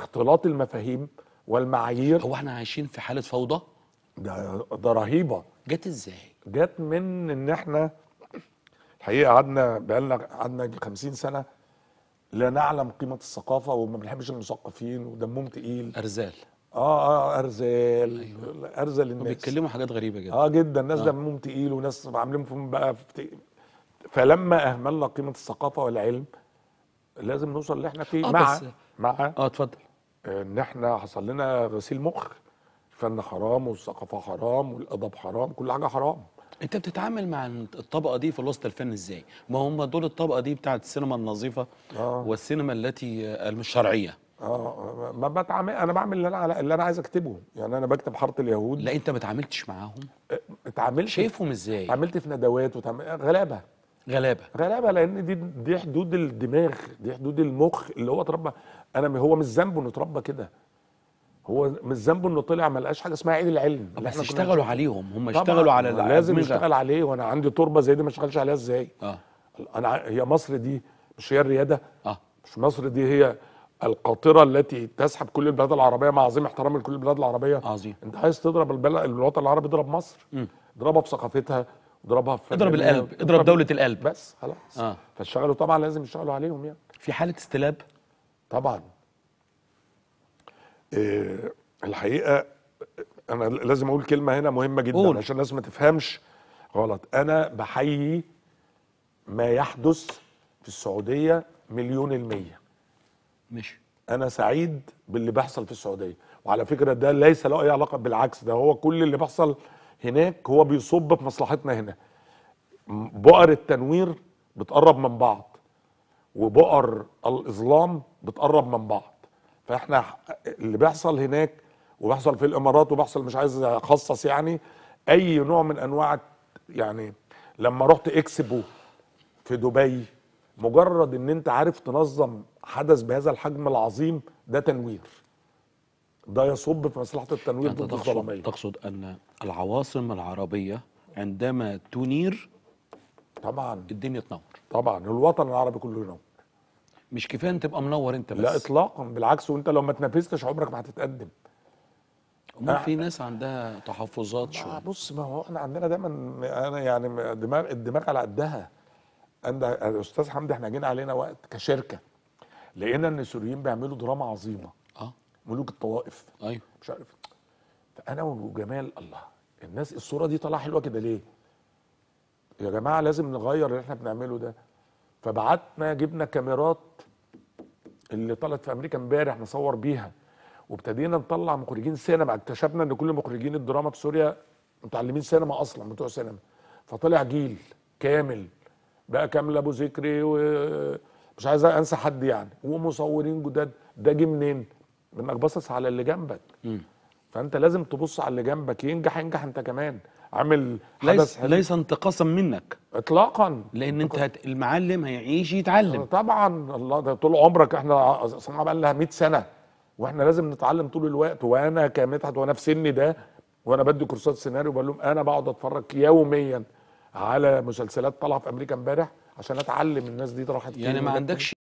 اختلاط المفاهيم والمعايير هو احنا عايشين في حاله فوضى ده ده رهيبه جت ازاي جت من ان احنا الحقيقه قعدنا بقالنا قعدنا 50 سنه لا نعلم قيمه الثقافه وما بنحبش المثقفين ودمهم تقيل ارزال اه اه ارزال أيوة. ارزل الناس بيتكلموا حاجات غريبه جدا اه جدا ناس آه. دمهم تقيل وناس عاملين فيهم بقى في فلما اهملنا قيمه الثقافه والعلم لازم نوصل اللي احنا فيه آه مع بس مع اه اتفضل ان احنا حصل لنا غسيل مخ الفن حرام والثقافه حرام والادب حرام كل حاجه حرام انت بتتعامل مع الطبقه دي في وسط الفن ازاي ما هم دول الطبقه دي بتاعه السينما النظيفه آه. والسينما التي آه، الشرعيه اه ما بتعامل انا بعمل اللي انا اللي انا عايز اكتبه يعني انا بكتب حاره اليهود لا انت ما اتعاملتش معاهم اتعاملت شايفهم ازاي اتعاملت في ندوات وتعامل... غلابه غلابه غلابه لان دي دي حدود الدماغ دي حدود المخ اللي هو اتربى انا هو مش ذنبه انه اتربى كده هو مش ذنبه انه طلع ما لقاش حاجه اسمها عيد العلم بس اشتغلوا عليهم هم اشتغلوا على لازم يشتغل عليه وانا عندي تربه زي دي ما اشتغلش عليها ازاي اه انا هي مصر دي مش هي الرياده اه مش مصر دي هي القاطره التي تسحب كل البلاد العربيه مع عظيم احترامي لكل البلاد العربيه عظيم انت عايز تضرب البلد الوطن العربي اضرب مصر اضربها بثقافتها اضربها في اضرب القلب اضرب دوله القلب بس خلاص آه. فاشتغلوا طبعا لازم يشتغلوا عليهم يعني في حاله استلاب طبعا إيه الحقيقه انا لازم اقول كلمه هنا مهمه جدا قول. عشان الناس ما تفهمش غلط انا بحيي ما يحدث في السعوديه مليون الميه ماشي انا سعيد باللي بيحصل في السعوديه وعلى فكره ده ليس له اي علاقه بالعكس ده هو كل اللي بيحصل هناك هو بيصب في مصلحتنا هنا بؤر التنوير بتقرب من بعض وبؤر الاظلام بتقرب من بعض فاحنا اللي بيحصل هناك وبيحصل في الامارات وبيحصل مش عايز اخصص يعني اي نوع من انواع يعني لما رحت اكسبو في دبي مجرد ان انت عارف تنظم حدث بهذا الحجم العظيم ده تنوير ده يصب في مصلحه التنوير يعني ضد الظلاميه تقصد ان العواصم العربيه عندما تنير طبعا الدنيا تنور طبعا الوطن العربي كله ينور مش كفايه ان تبقى منور انت بس لا اطلاقا بالعكس وانت لو ما تنافستش عمرك ما هتتقدم ما في ناس عندها تحفظات شويه بص ما هو احنا عندنا دايما انا يعني دماغ الدماغ على قدها انا استاذ حمدي احنا جينا علينا وقت كشركه لقينا ان السوريين بيعملوا دراما عظيمه ملوك الطوائف ايوه مش عارف فانا وجمال الله الناس الصوره دي طالعه حلوه كده ليه؟ يا جماعه لازم نغير اللي احنا بنعمله ده فبعتنا جبنا كاميرات اللي طلعت في امريكا امبارح نصور بيها وابتدينا نطلع مخرجين سينما اكتشفنا ان كل مخرجين الدراما في سوريا متعلمين سينما اصلا بتوع سينما فطلع جيل كامل بقى كامل ابو ذكري ومش عايز انسى حد يعني ومصورين جداد ده جه منين؟ لانك باصص على اللي جنبك م. فانت لازم تبص على اللي جنبك ينجح ينجح انت كمان عامل ليس حدث ليس انتقاصا منك اطلاقا لان انت هت... المعلم هيعيش يتعلم طبعا الله ده طول عمرك احنا صنعنا بقى لها 100 سنه واحنا لازم نتعلم طول الوقت وانا كمدحت وانا في سني ده وانا بدي كورسات سيناريو بقول لهم انا بقعد اتفرج يوميا على مسلسلات طالعه في امريكا امبارح عشان اتعلم الناس دي راحت يعني ما عندكش إيه.